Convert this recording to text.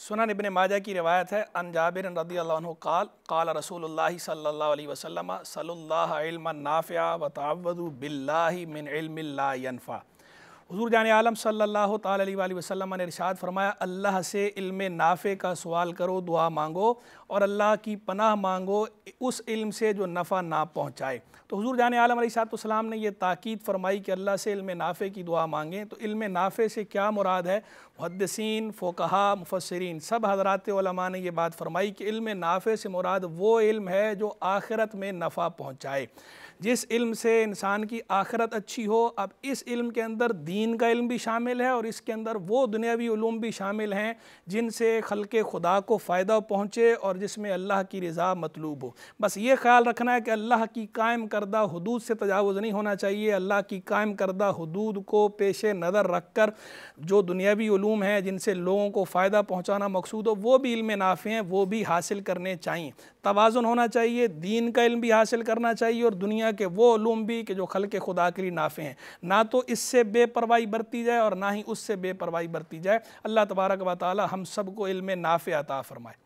सुनन इबन माजा की रवायत है अन जाबिर रदी कल कल रसूल सल्ला वसलम सल्ला नाफ़िया व बिल्ला मिन इल्मिल्ला यनफ़ा हजूर जान आलम सल्ला तसम ने इरशाद फरमाया अल्लाह से इल्म नाफ़े का सवाल करो दुआ मांगो और अल्लाह की पनाह मांगो उस इल्म से जो नफ़ा ना पहुँचाए तो हजूर जान आलम सलाम ने यह ताक़द फरमाई कि अल्लाह से इल्म नाफ़े की दुआ मांगें तो इल्म नाफ़े से क्या मुराद है मुहदसिन फ़ोकहा मुफसरीन सब हजरात ने यह बात फरमाई कि इल्म नाफ़े से मुराद वो इल्म है जो आखिरत में नफ़ा पहुँचाए जिस इल्म से इंसान की आखिरत अच्छी हो अब इस इल्म के अंदर दीन दीन का इल्म भी शामिल है और इसके अंदर वो दुनियावी ूम भी शामिल हैं जिनसे के खुदा को फ़ायदा पहुँचे और जिसमें अल्लाह की रज़ा मतलूब हो बस ये ख्याल रखना है कि अल्लाह की कायम करदा हदूद से तजावज़ नहीं होना चाहिए अल्लाह की कायम करदा हदूद को पेश नज़र रख कर जो दुनियावी ूम हैं जिनसे लोगों को फ़ायदा पहुँचाना मकसूद हो वो भी इल्म नाफ़े हैं वो भी हासिल करने चाहिए तोज़ुन होना चाहिए दीन का इल्म भी हासिल करना चाहिए और दुनिया के वो ूम भी कि जो खल के खुदा के लिए नाफ़े हैं ना तो इससे बेपर लापरवाही बरती जाए और ना ही उससे बेपरवाही बरती जाए अल्लाह तबारक वाली हम सबको इल्म नाफ़े अता फ़रमाए